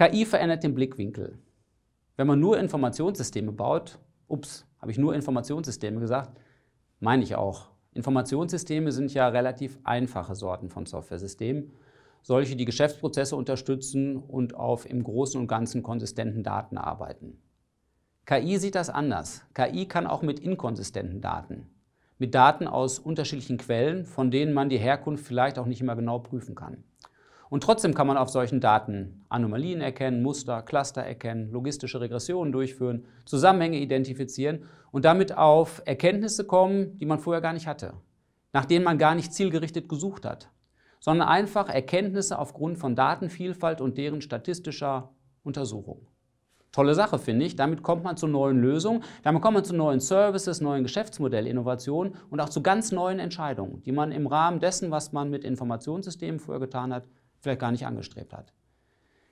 KI verändert den Blickwinkel. Wenn man nur Informationssysteme baut, ups, habe ich nur Informationssysteme gesagt, meine ich auch. Informationssysteme sind ja relativ einfache Sorten von Softwaresystemen, solche, die Geschäftsprozesse unterstützen und auf im Großen und Ganzen konsistenten Daten arbeiten. KI sieht das anders. KI kann auch mit inkonsistenten Daten, mit Daten aus unterschiedlichen Quellen, von denen man die Herkunft vielleicht auch nicht immer genau prüfen kann. Und trotzdem kann man auf solchen Daten Anomalien erkennen, Muster, Cluster erkennen, logistische Regressionen durchführen, Zusammenhänge identifizieren und damit auf Erkenntnisse kommen, die man vorher gar nicht hatte, nach denen man gar nicht zielgerichtet gesucht hat, sondern einfach Erkenntnisse aufgrund von Datenvielfalt und deren statistischer Untersuchung. Tolle Sache, finde ich. Damit kommt man zu neuen Lösungen, damit kommt man zu neuen Services, neuen Geschäftsmodellinnovationen und auch zu ganz neuen Entscheidungen, die man im Rahmen dessen, was man mit Informationssystemen vorher getan hat, vielleicht gar nicht angestrebt hat.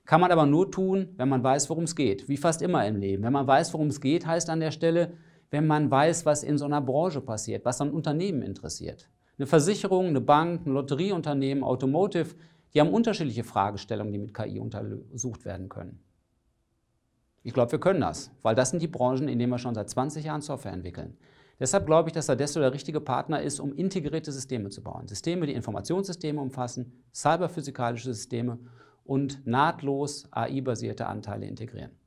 Kann man aber nur tun, wenn man weiß, worum es geht. Wie fast immer im Leben. Wenn man weiß, worum es geht, heißt an der Stelle, wenn man weiß, was in so einer Branche passiert, was ein Unternehmen interessiert. Eine Versicherung, eine Bank, ein Lotterieunternehmen, Automotive, die haben unterschiedliche Fragestellungen, die mit KI untersucht werden können. Ich glaube, wir können das, weil das sind die Branchen, in denen wir schon seit 20 Jahren Software entwickeln. Deshalb glaube ich, dass Adesso der richtige Partner ist, um integrierte Systeme zu bauen. Systeme, die Informationssysteme umfassen, cyberphysikalische Systeme und nahtlos AI-basierte Anteile integrieren.